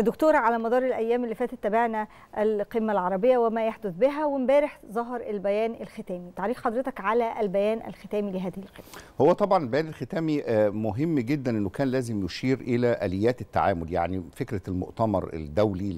دكتورة على مدار الأيام اللي فاتت تابعنا القمة العربية وما يحدث بها وامبارح ظهر البيان الختامي تعليق حضرتك على البيان الختامي لهذه القمة هو طبعا البيان الختامي آه، مهم جدا أنه كان لازم يشير إلى آليات التعامل يعني فكرة المؤتمر الدولي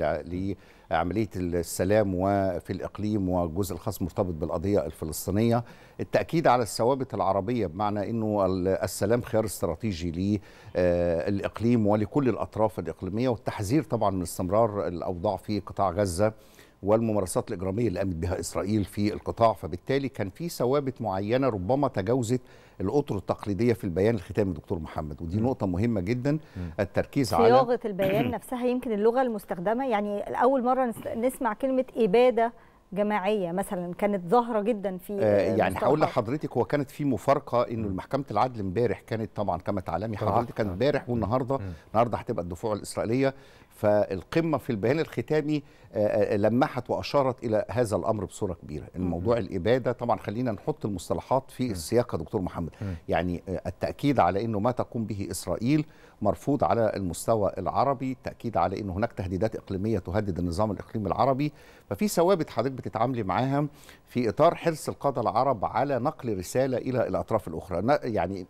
عمليه السلام وفي الاقليم والجزء الخاص مرتبط بالقضيه الفلسطينيه التاكيد على الثوابت العربيه بمعنى انه السلام خيار استراتيجي للاقليم ولكل الاطراف الاقليميه والتحذير طبعا من استمرار الاوضاع في قطاع غزه والممارسات الإجرامية اللي قامت بها إسرائيل في القطاع فبالتالي كان في ثوابت معينة ربما تجاوزت الأطر التقليدية في البيان الختامي دكتور محمد ودي نقطة مهمة جدا التركيز على صياغة البيان نفسها يمكن اللغة المستخدمة يعني أول مرة نسمع كلمة إبادة جماعيه مثلا كانت ظاهره جدا في آه يعني هقول لحضرتك هو كانت في مفارقه انه محكمه العدل امبارح كانت طبعا كما تعلمي حضرتك كانت امبارح والنهارده النهارده هتبقى الدفوع الاسرائيليه فالقمة في البيان الختامي آه، آه، لمحت وأشارت إلى هذا الأمر بصورة كبيرة الموضوع الإبادة طبعا خلينا نحط المصطلحات في السياق يا دكتور محمد يعني آه، التأكيد على أنه ما تقوم به إسرائيل مرفوض على المستوى العربي التأكيد على أن هناك تهديدات إقليمية تهدد النظام الإقليمي العربي ففي ثوابت حضرتك بتتعاملي معاها في إطار حرص القادة العرب على نقل رسالة إلى الأطراف الأخرى يعني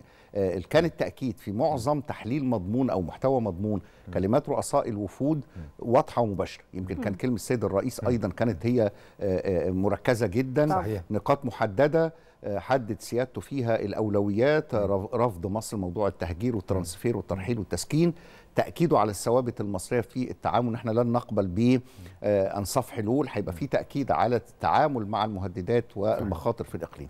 كان التأكيد في معظم تحليل مضمون أو محتوى مضمون كلمات رؤساء الوفود المفروض واضحه ومباشره يمكن كان كلمه السيد الرئيس ايضا كانت هي آه، آه، مركزه جدا صحيح. نقاط محدده آه، حدد سيادته فيها الاولويات رفض مصر موضوع التهجير والترانسفير والترحيل والتسكين تاكيده على الثوابت المصريه في التعامل احنا لن نقبل بانصاف حلول هيبقى في تاكيد على التعامل مع المهددات والمخاطر في الاقليم